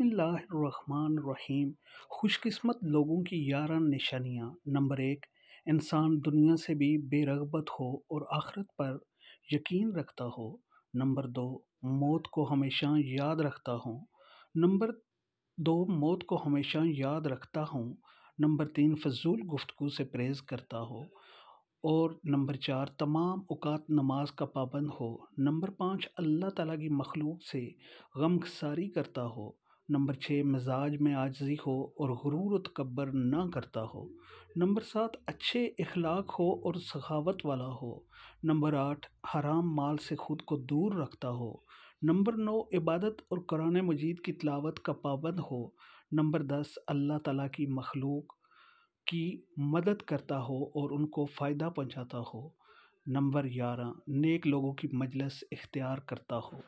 रहीम खुशकिस्मत लोगों की यारह निशानियाँ नंबर एक इंसान दुनिया से भी बेरगबत हो और आखरत पर यकीन रखता हो नंबर दो मौत को हमेशा याद रखता हूँ नंबर दो मौत को हमेशा याद रखता हूँ नंबर तीन फजूल गुफ्तु से परहेज़ करता हो और नंबर चार तमाम अवकात नमाज का पाबंद हो नंबर पाँच अल्लाह ताला की मखलूक से गम सारी करता हो नंबर छः मिजाज में आजजी हो और गुरूर तकबर ना करता हो नंबर सात अच्छे अखलाक हो और सखावत वाला हो नंबर आठ हराम माल से खुद को दूर रखता हो नंबर नौ इबादत और कुरान मजीद की तलावत का पाबंद हो नंबर दस अल्लाह तला की मखलूक की मदद करता हो और उनको फ़ायदा पहुँचाता हो नंबर ग्यारह नेक लोगों की मजलस इख्तियार करता हो